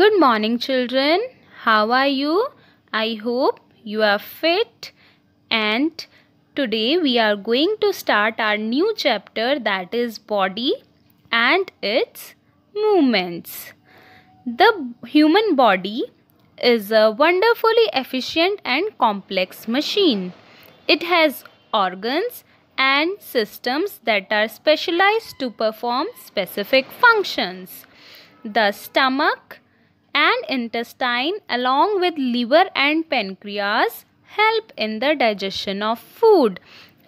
Good morning children. How are you? I hope you are fit and today we are going to start our new chapter that is body and its movements. The human body is a wonderfully efficient and complex machine. It has organs and systems that are specialized to perform specific functions. The stomach and intestine along with liver and pancreas help in the digestion of food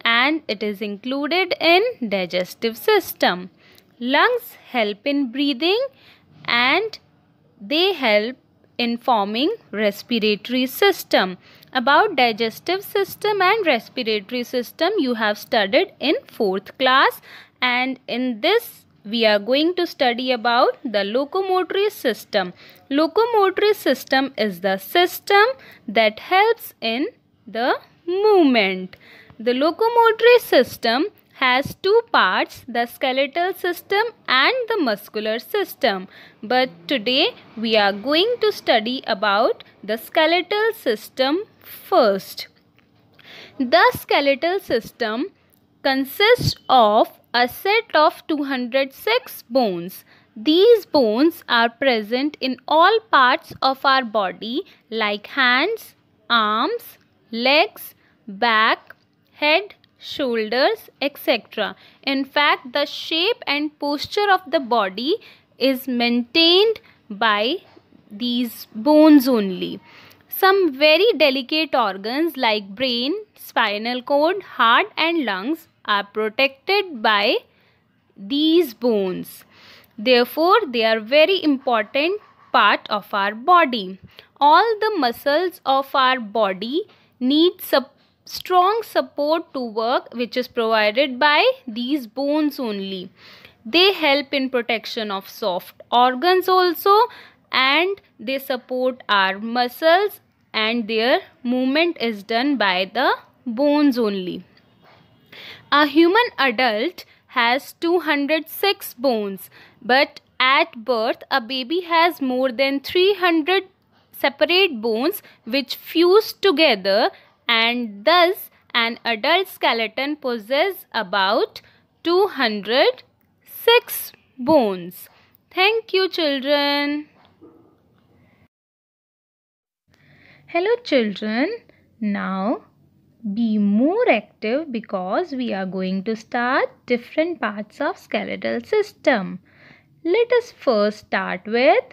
and it is included in digestive system. Lungs help in breathing and they help in forming respiratory system. About digestive system and respiratory system you have studied in 4th class and in this we are going to study about the locomotory system. Locomotory system is the system that helps in the movement. The locomotory system has two parts the skeletal system and the muscular system but today we are going to study about the skeletal system first the skeletal system consists of a set of 206 bones. These bones are present in all parts of our body like hands, arms, legs, back, head, shoulders, etc. In fact, the shape and posture of the body is maintained by these bones only. Some very delicate organs like brain, spinal cord, heart and lungs are protected by these bones. Therefore, they are very important part of our body. All the muscles of our body need support strong support to work which is provided by these bones only. They help in protection of soft organs also and they support our muscles and their movement is done by the bones only. A human adult has 206 bones, but at birth, a baby has more than 300 separate bones which fuse together, and thus, an adult skeleton possesses about 206 bones. Thank you, children. Hello, children. Now, be more active because we are going to start different parts of skeletal system. Let us first start with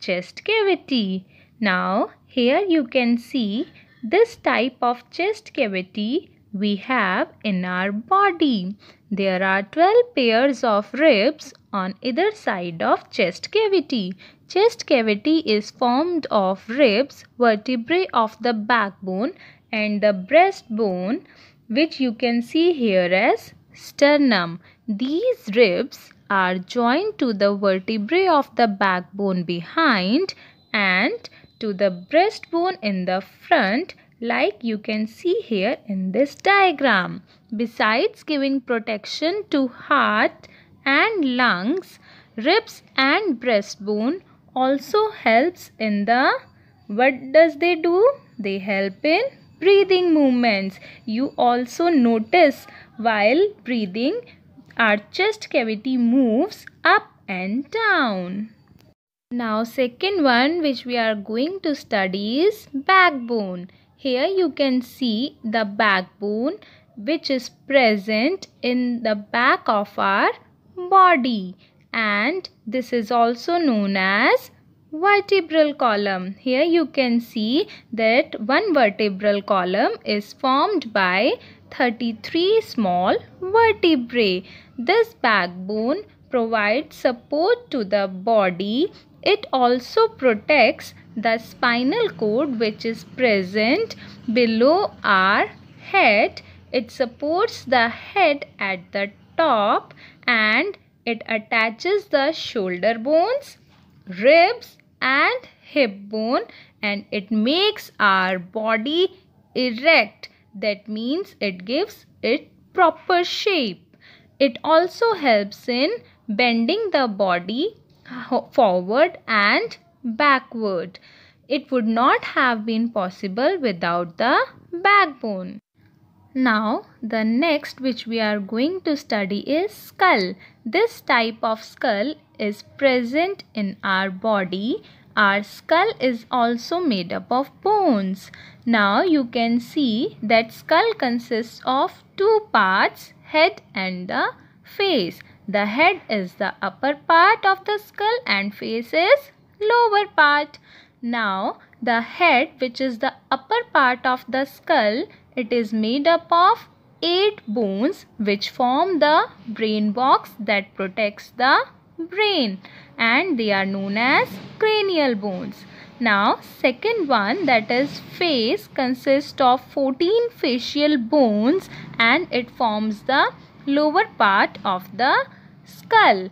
chest cavity. Now here you can see this type of chest cavity we have in our body. There are 12 pairs of ribs on either side of chest cavity. Chest cavity is formed of ribs, vertebrae of the backbone and the breastbone which you can see here as sternum. These ribs are joined to the vertebrae of the backbone behind and to the breastbone in the front like you can see here in this diagram. Besides giving protection to heart and lungs, ribs and breastbone also helps in the what does they do? They help in breathing movements. You also notice while breathing our chest cavity moves up and down. Now second one which we are going to study is backbone. Here you can see the backbone which is present in the back of our body and this is also known as vertebral column. Here you can see that one vertebral column is formed by 33 small vertebrae. This backbone provides support to the body. It also protects the spinal cord which is present below our head, it supports the head at the top and it attaches the shoulder bones, ribs and hip bone and it makes our body erect. That means it gives it proper shape. It also helps in bending the body forward and backward. It would not have been possible without the backbone. Now, the next which we are going to study is skull. This type of skull is present in our body. Our skull is also made up of bones. Now, you can see that skull consists of two parts, head and the face. The head is the upper part of the skull and face is lower part. Now the head which is the upper part of the skull it is made up of 8 bones which form the brain box that protects the brain and they are known as cranial bones. Now second one that is face consists of 14 facial bones and it forms the lower part of the skull.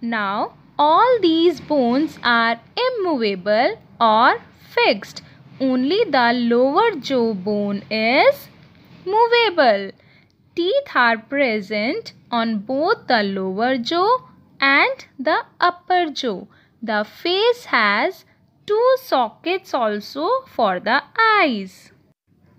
Now all these bones are immovable or fixed. Only the lower jaw bone is movable. Teeth are present on both the lower jaw and the upper jaw. The face has two sockets also for the eyes.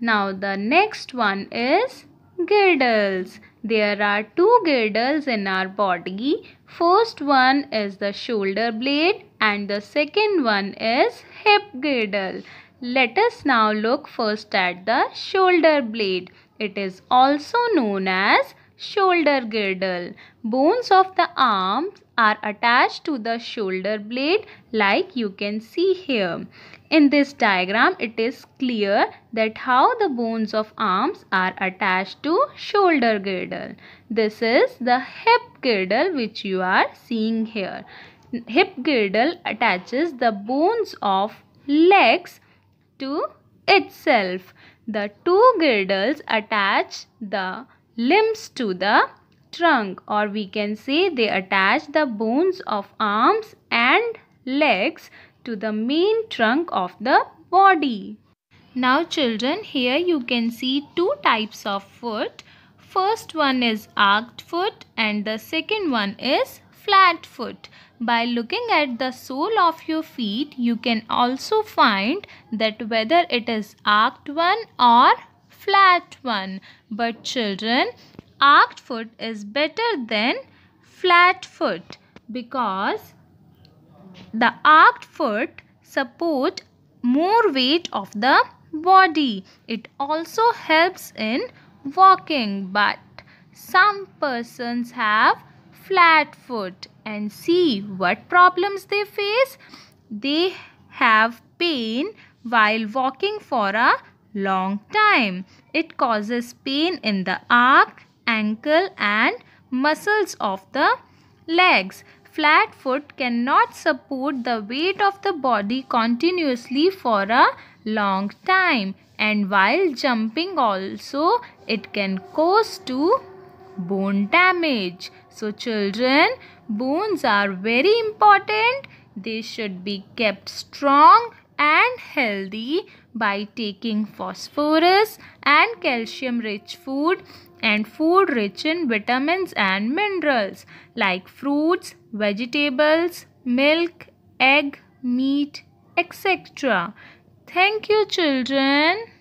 Now the next one is girdles. There are two girdles in our body. First one is the shoulder blade and the second one is hip girdle. Let us now look first at the shoulder blade. It is also known as shoulder girdle. Bones of the arms are attached to the shoulder blade like you can see here. In this diagram, it is clear that how the bones of arms are attached to shoulder girdle. This is the hip girdle which you are seeing here. Hip girdle attaches the bones of legs to itself. The two girdles attach the limbs to the trunk or we can say they attach the bones of arms and legs to the main trunk of the body. Now children here you can see two types of foot. First one is arched foot and the second one is flat foot. By looking at the sole of your feet you can also find that whether it is arched one or flat one. But children, arched foot is better than flat foot because the arched foot support more weight of the body. It also helps in walking but some persons have flat foot and see what problems they face. They have pain while walking for a long time. It causes pain in the arc, ankle and muscles of the legs. Flat foot cannot support the weight of the body continuously for a long time and while jumping also it can cause to bone damage. So children, bones are very important. They should be kept strong and healthy by taking phosphorus and calcium rich food and food rich in vitamins and minerals like fruits, vegetables, milk, egg, meat, etc. Thank you children.